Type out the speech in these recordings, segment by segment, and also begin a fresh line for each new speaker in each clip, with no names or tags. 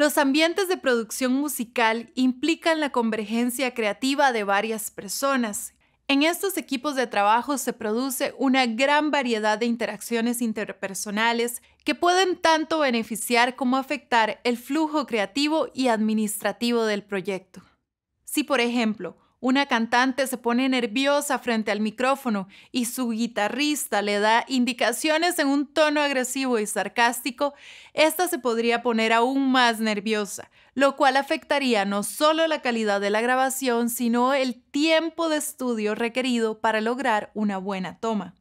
Los ambientes de producción musical implican la convergencia creativa de varias personas. En estos equipos de trabajo se produce una gran variedad de interacciones interpersonales que pueden tanto beneficiar como afectar el flujo creativo y administrativo del proyecto. Si, por ejemplo, una cantante se pone nerviosa frente al micrófono y su guitarrista le da indicaciones en un tono agresivo y sarcástico, esta se podría poner aún más nerviosa, lo cual afectaría no solo la calidad de la grabación, sino el tiempo de estudio requerido para lograr una buena toma.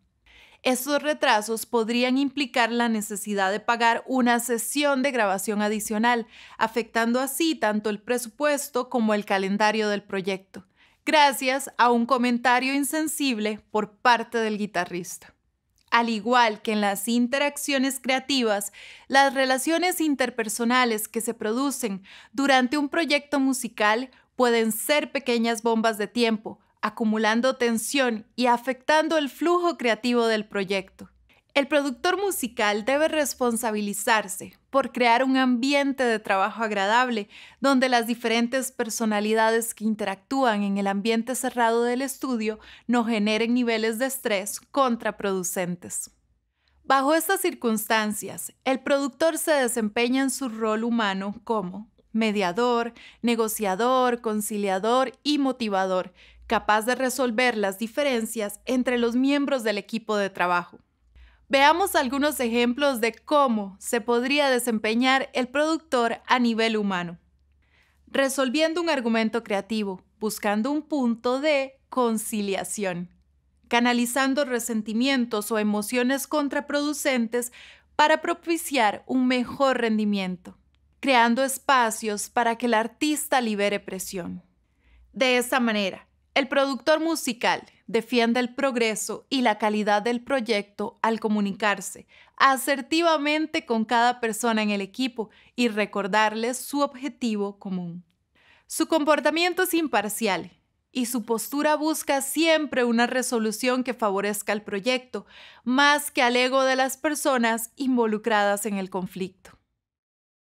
Estos retrasos podrían implicar la necesidad de pagar una sesión de grabación adicional, afectando así tanto el presupuesto como el calendario del proyecto gracias a un comentario insensible por parte del guitarrista. Al igual que en las interacciones creativas, las relaciones interpersonales que se producen durante un proyecto musical pueden ser pequeñas bombas de tiempo, acumulando tensión y afectando el flujo creativo del proyecto. El productor musical debe responsabilizarse por crear un ambiente de trabajo agradable donde las diferentes personalidades que interactúan en el ambiente cerrado del estudio no generen niveles de estrés contraproducentes. Bajo estas circunstancias, el productor se desempeña en su rol humano como mediador, negociador, conciliador y motivador, capaz de resolver las diferencias entre los miembros del equipo de trabajo. Veamos algunos ejemplos de cómo se podría desempeñar el productor a nivel humano. Resolviendo un argumento creativo, buscando un punto de conciliación, canalizando resentimientos o emociones contraproducentes para propiciar un mejor rendimiento, creando espacios para que el artista libere presión. De esta manera, el productor musical defiende el progreso y la calidad del proyecto al comunicarse asertivamente con cada persona en el equipo y recordarles su objetivo común. Su comportamiento es imparcial y su postura busca siempre una resolución que favorezca al proyecto, más que al ego de las personas involucradas en el conflicto.